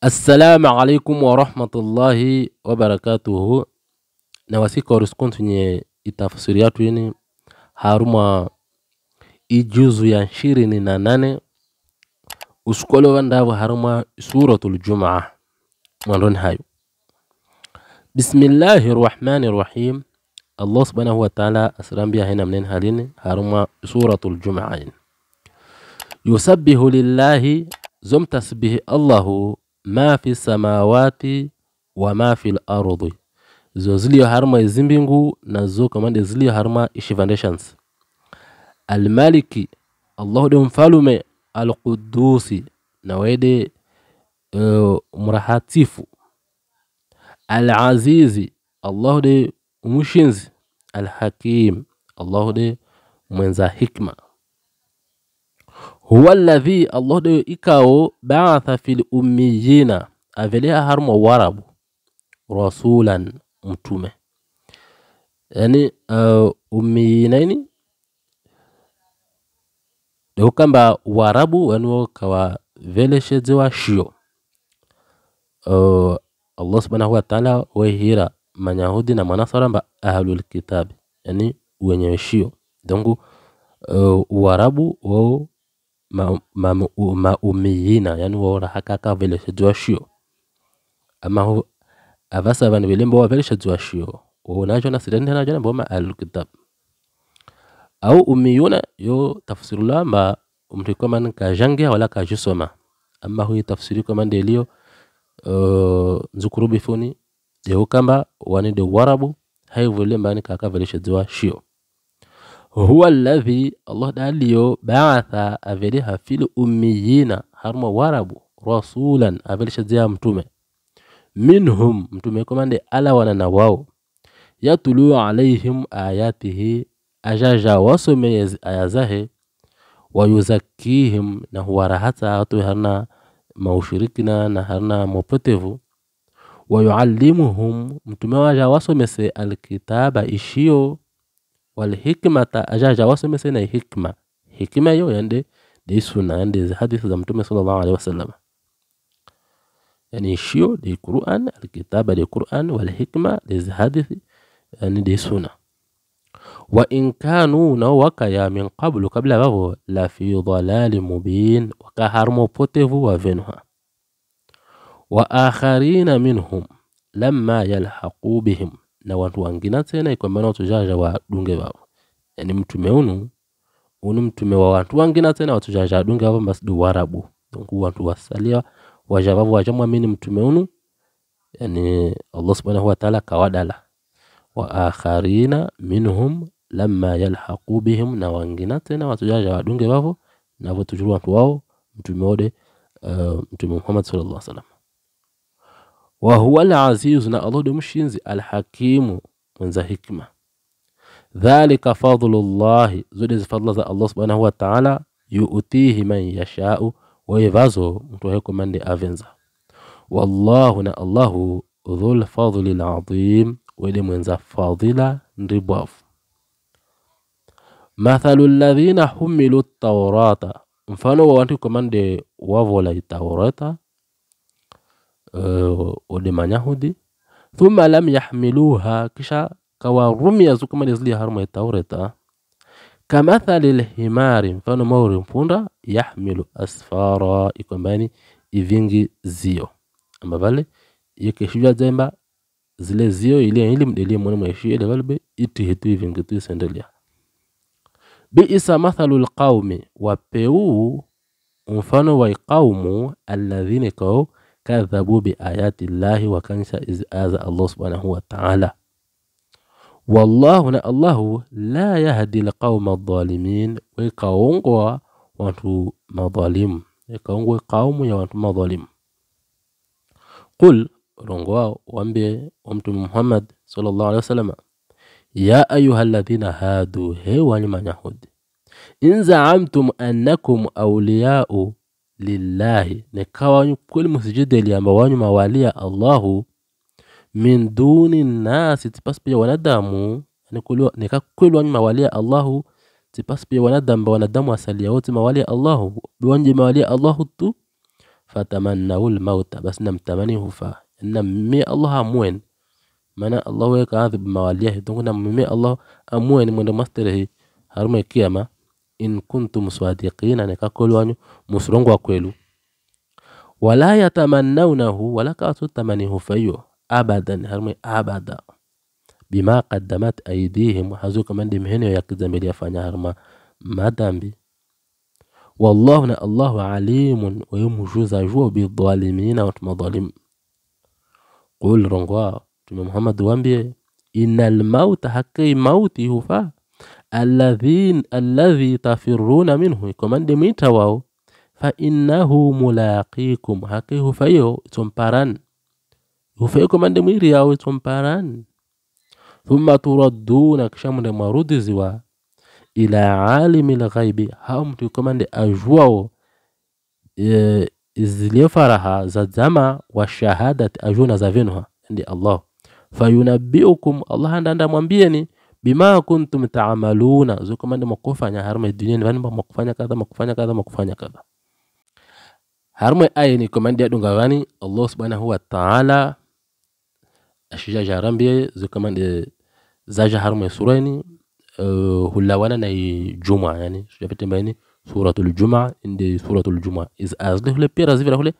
السلام عليكم ورحمة الله وبركاته نواسي كورس كنت في التفسيريات ويني هاروما إجوزو ينشيريني ناناني وسكولو واندابو هاروما سورة الجمعة مالون هايو بسم الله الرحمن الرحيم الله سبحانه وتعالى أسلام بيها هنا منين هالين هاروما سورة الجمعة يسبه لله زم تسبه الله ma fi samawati wa ma fil ardi zo ziliyo harma izimbingu na zo kamande ziliyo harma ishivandeshans almaliki allahu de mfalume alqudusi na wede uh, mrahatifu alazizi allah de mushinzi alhakim allah de mwenza hikma huwa alladhi allah de ikawo ba'atha fil ummiyina avelea harmo warabu rasulan mtume yani uh, ummiyinaini dokamba warabu waniwo kawa veleshedzewa shio uh, allah subhanahu wataala wehira manyahudi na manasara mba ahlulkitabi yani wenye shio donc uh, warabu wao maumiyina yani woora hakaka veleshedzwa shio amaho avasa abantu belembo waveleshedzwa shio wonacho nasirende nacho namboma alkitab au umiyuna yo tafsirula mba umtu kama kajangia wala kajusoma ama huyo tafsiri kama ndelio uh, nzukuru kamba wani de warabu haivyo lemba ni kaka veleshedzwa shio huwa alladhi allah daliyo baatha aveliha fil ummiyina harma warabu rasulan avelishadzea mtume minhum mtume komande ala na wao yatulu alaihim ayatihi ajaja wasome aya zahe wayuzakihim na huwarahata watu harna maushirikina na harna mopotevu wayuallimuhum mtume waja wasomese alkitaba ishio walhikmata aja jawasome sena hikma hikima yo yande de sunna yande za hadith za mtume sallallahu alaihi wasallam yani shio de Qur'an alkitaba de Qur'an walhikma de hadith yani de sunna wa in kanu na wakaya min qablu kabla bavo la fi dhalalin mubin wakaharmo potevu wavenha wa akharina minhum lamma yalhaqu bihim na watu wangina tena ikwambana watujaja wadunge vavo yani mtume unu unu mtume wa watu wangina tena watujaja adunge vavo du warabu donc watu wasalia waja vavo wajamwamini mtume unu yani allah subhanahu wataala kawadala wa akharina minhum lama yalhaqu bihim na wangina tena watujaja wadunge vavo navo tujuru wantu wao mtume ode uh, eh, mtume muhammad sallallahu alaihi wasallam وهو العزيز نألود مشينزي الحكيم منزا حكمة ذلك فضل الله زودز فضل za Allah subhanahu wa ta'ala yu'tihi man yasha'u waivazo mtu heko mande avenza wallahu na Allahu dhul fadli alazim wele mwenza fadhila ndibwafu mathalu alladhina humilu at-taurata mfano wa watu komande wavola itaurata Uh, manyahudi thumma lam yahmiluha kisha kawarumia zukumani zili harumu ya taureta kamathali lhimari mfano mauri mpunda yahmilu asfara ikombani ivingi zio amba vale yekeshivya zemba zile zio ili ili mdeli mwana mweshi ile vale iti hitu ivingi tu sendelia biisa mathalu lqaumi wapeu mfano wa qaumu alladhina kao كذبوا بآيات الله وكنس إذ آذى الله سبحانه وتعالى والله الله لا يهدي القوم الظالمين ويقاونغوا وانتو مظالم يقاونغوا قوم وانتو مظالم قل رونغوا وانبي وامتو محمد صلى الله عليه وسلم يا أيها الذين هادوا هي ولمن يهود إن زعمتم أنكم أولياء lillahi neka wanyu kweli msijide liamba wanyu mawalia Allahu min duni nasi tipasi pia wanadamu neka kweli wanyu mawalia Allahu tipasi pia wanadamu ba wanadamu asalia wote mawalia Allahu wanje mawalia Allahu tu fatamannau lmauta basi namtamani hufa nammie Allah amwen mana Allah weka adhibu mawalia hitongo nammie Allah amwen mwendo masterehi harume kiyama إن كنتم صادقين أنا كقول وانو مسرون وقولوا ولا يتمنونه ولا كاتو تمنيه فيو أبدا هرمي أبدا بما قدمت أيديهم وحزوك من دي مهنو يكذا ملي فانيا هرما ما دامبي والله نا الله عليم ويمجوز جو بالظالمين وتمظالم قول رنغوا تم محمد وانبي إن الموت حقي موتي هو فا الذين الذي تفرون منه كمان دميتا واو فإنه ملاقيكم هكي هو فيو تمparan هو فيو كمان دميريا و ثم تردون كشام دمارود زوا إلى عالم الغيب هم تكمان أجواو إزلي إيه، فرها زدما وشهادة أجونا زفينها عند الله فينبئكم الله عندنا مبيني bima kuntum taamaluna ziko manda makufanya harma duniani vanimba makufanya kadha makufanya kadha makufanya kadha harma aya ni komandi yadunga vani allah subhanahu wa ta'ala ashijaja jarambiye ziko zaja harma surani uh, hulawana na juma yani shafete mbani suratul juma indi suratul juma is azle hule pira zivira hule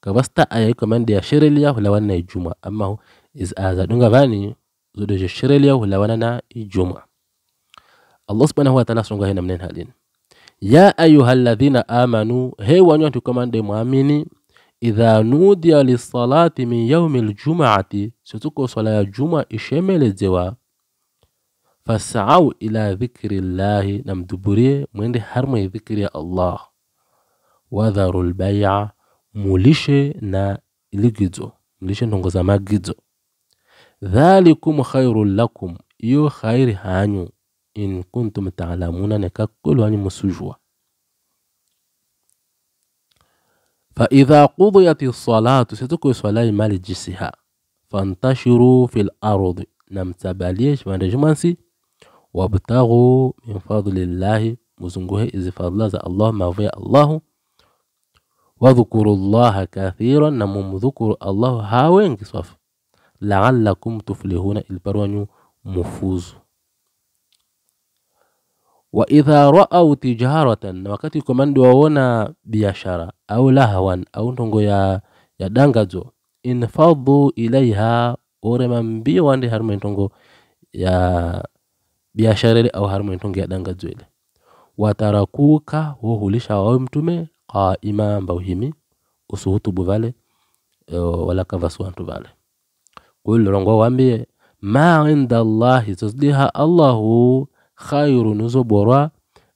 kabasta aya komandi ya sherelia hulawana na juma amma is azadunga vani zodojeshireliya wulawanana ijuma allah subhanahu wataala songa hena mnen halin ya ayuha alladhina amanu he wanywantu kamande mwamini idha nudiya lisalati min yaumi ljumaati situko swala ya juma ishemelezewa fasau ila dhikri llahi na mduburie mwende harmwe dhikri ya allah wadharu lbaia mulishe na iligidzo mulishe ndongo za magidzo ذلكم خير لكم يو خير هانيو إن كنتم تعلمون نككل هاني مسجوة فإذا قضيت الصلاة ستكو صلاة مال جسها فانتشروا في الأرض نمتباليش من رجمانسي وابتغوا من فضل الله مزنقه إذ فضل الله ما في الله وذكروا الله كثيرا نمم ذكر الله هاوين كصف la'allakum tuflihuna ilparwanyu mufuzu wa idha ra'aw tijaratan, wakati komandi waona biashara au lahwan au ndongo ya, ya dangazo infadhu ilaiha oremambi wandi harimo entongo ya biashara ile au harimo entongo ya dangazo ile watarakuka wohulisha wawe mtume qaima mbauhimi usuhutubu vale walakavasuwantu vale ulilongo wambie ma inda llahi tozdiha allahu khairu uzo borwa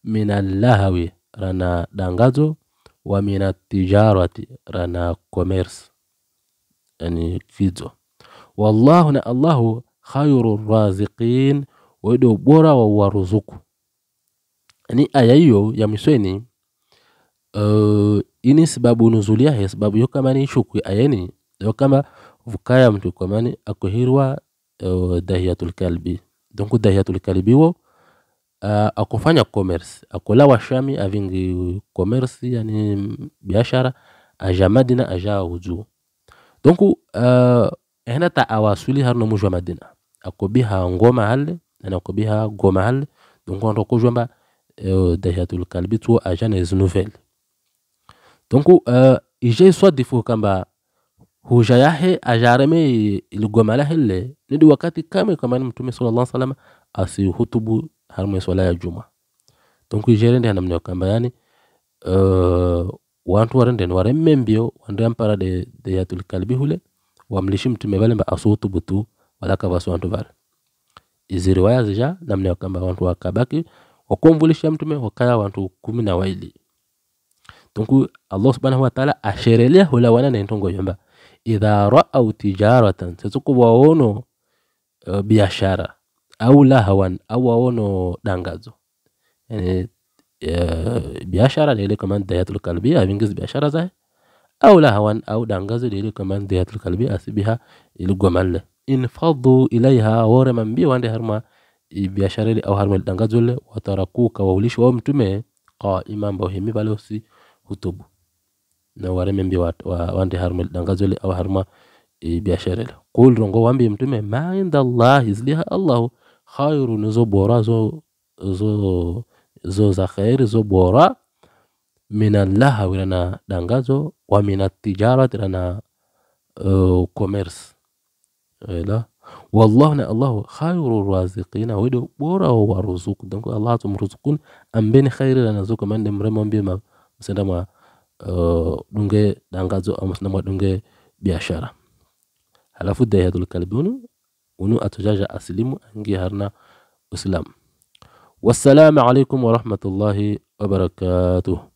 minallahawi rana dangazo wa minatijarati rana commerce yani fizo wallahu na allahu khairu raziqin wedo bora wa waruzuku ni aya hiyo ya misweni uh, eh, ini sababu nuzuliahe sababu yo kama ni shukwi ayeni yo kama vukayamtu kwamani akuhirwa eh, dahiyatul kalbi donc dahiyatul kalbi wo uh, akufanya commerce akola washami avingi commerce yani biashara aja madina aja uju donc uh, ah, hena ta awasuli harno mujwa madina akobiha ngoma hale ana akobiha goma halle donc ndo kujwamba uh, dahiyatul kalbi tu aja nes donc uh, ije soit defo kamba yahe ajareme iligomalahe le nidi wakati kame kamani mtume sallallahu alaihi wasallam asihutubu harmwe swala ya juma donc jere ijerende hanamne kamba yani uh, wantu warende warenden waremmembio wande ampara de de yatul kalbi hule wamlishi mtume vale mba asuhutubu tu wala kavasu wantu vale iziri waya zija namne kamba wantu wakabaki wakomvulisha mtume wakaya wantu kumi na waili donc allah subhanahu wa ta'ala asherelia hula wana ntongo yomba idha raau tijaratan sesuku waono uh, biashara au lahawan au waono dangazo yani uh, biashara lile kama dayatul kalbia havingizi biashara zae au lahawan au dangazo lile kama dayatul kalbia asibiha ilgomalle infadhu ilaiha wore mambia wande harma biashara ile au harma dangazo ile watarakuka waulishi wa mtume qaima ambao himi balosi hutubu na waremembi wa, wa, wandi harma dangazole au harma e, biashara ile kul rongo wambi mtume ma inda allah izliha allah khairu zo bora zo zo zo za khair zo bora min wala na dangazo wa min atijarati lana e, commerce ela wallahu na allah khairu raziqina wedo bora wa ruzuku donc allah tumruzukun ambeni khairu lana zo kamande mremambi ma msenda ma dunge dangazo amusnama dunge biashara halafu dayatul kalbunu unu atujaja asilimu angi harna islam wassalamu alaikum warahmatullahi wabarakatuh